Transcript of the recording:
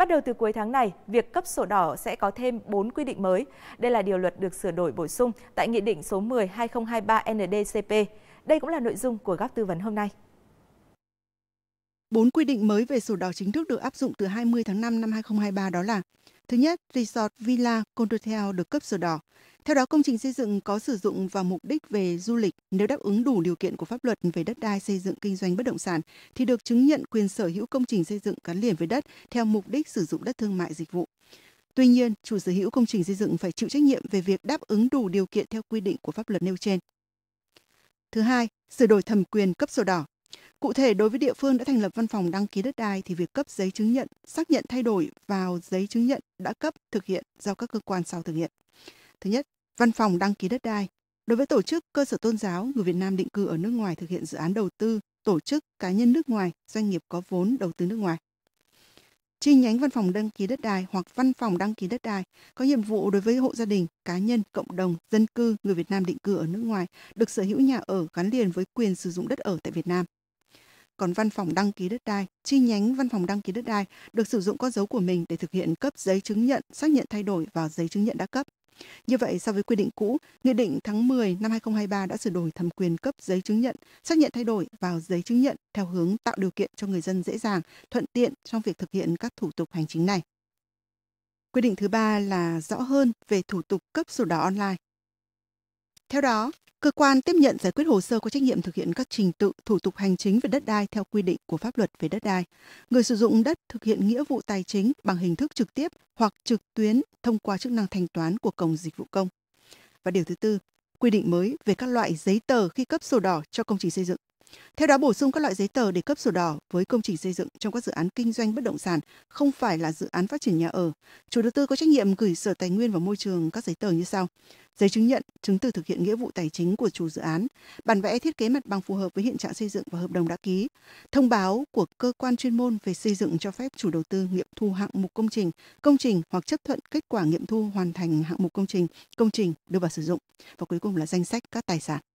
Bắt đầu từ cuối tháng này, việc cấp sổ đỏ sẽ có thêm 4 quy định mới. Đây là điều luật được sửa đổi bổ sung tại Nghị định số 10-2023 NDCP. Đây cũng là nội dung của góc tư vấn hôm nay. Bốn quy định mới về sổ đỏ chính thức được áp dụng từ 20 tháng 5 năm 2023 đó là Thứ nhất, resort Villa Condotel được cấp sổ đỏ. Theo đó, công trình xây dựng có sử dụng vào mục đích về du lịch nếu đáp ứng đủ điều kiện của pháp luật về đất đai xây dựng kinh doanh bất động sản thì được chứng nhận quyền sở hữu công trình xây dựng gắn liền với đất theo mục đích sử dụng đất thương mại dịch vụ. Tuy nhiên, chủ sở hữu công trình xây dựng phải chịu trách nhiệm về việc đáp ứng đủ điều kiện theo quy định của pháp luật nêu trên. Thứ hai, sửa đổi thẩm quyền cấp sổ đỏ. Cụ thể, đối với địa phương đã thành lập văn phòng đăng ký đất đai thì việc cấp giấy chứng nhận, xác nhận thay đổi vào giấy chứng nhận đã cấp thực hiện do các cơ quan sau thực hiện. Thứ nhất, văn phòng đăng ký đất đai. Đối với tổ chức, cơ sở tôn giáo, người Việt Nam định cư ở nước ngoài thực hiện dự án đầu tư, tổ chức, cá nhân nước ngoài, doanh nghiệp có vốn đầu tư nước ngoài. Chi nhánh văn phòng đăng ký đất đai hoặc văn phòng đăng ký đất đai có nhiệm vụ đối với hộ gia đình, cá nhân, cộng đồng, dân cư, người Việt Nam định cư ở nước ngoài được sở hữu nhà ở gắn liền với quyền sử dụng đất ở tại Việt Nam còn văn phòng đăng ký đất đai, chi nhánh văn phòng đăng ký đất đai được sử dụng con dấu của mình để thực hiện cấp giấy chứng nhận, xác nhận thay đổi vào giấy chứng nhận đã cấp. Như vậy, so với quy định cũ, Nghị định tháng 10 năm 2023 đã sửa đổi thẩm quyền cấp giấy chứng nhận, xác nhận thay đổi vào giấy chứng nhận theo hướng tạo điều kiện cho người dân dễ dàng, thuận tiện trong việc thực hiện các thủ tục hành chính này. Quy định thứ ba là rõ hơn về thủ tục cấp sổ đỏ online. Theo đó, cơ quan tiếp nhận giải quyết hồ sơ có trách nhiệm thực hiện các trình tự, thủ tục hành chính về đất đai theo quy định của pháp luật về đất đai. Người sử dụng đất thực hiện nghĩa vụ tài chính bằng hình thức trực tiếp hoặc trực tuyến thông qua chức năng thanh toán của cổng dịch vụ công. Và điều thứ tư, quy định mới về các loại giấy tờ khi cấp sổ đỏ cho công trình xây dựng. Theo đó bổ sung các loại giấy tờ để cấp sổ đỏ với công trình xây dựng trong các dự án kinh doanh bất động sản không phải là dự án phát triển nhà ở. Chủ đầu tư có trách nhiệm gửi Sở Tài nguyên và Môi trường các giấy tờ như sau: giấy chứng nhận, chứng từ thực hiện nghĩa vụ tài chính của chủ dự án, bản vẽ thiết kế mặt bằng phù hợp với hiện trạng xây dựng và hợp đồng đã ký, thông báo của cơ quan chuyên môn về xây dựng cho phép chủ đầu tư nghiệm thu hạng mục công trình, công trình hoặc chấp thuận kết quả nghiệm thu hoàn thành hạng mục công trình, công trình đưa vào sử dụng và cuối cùng là danh sách các tài sản.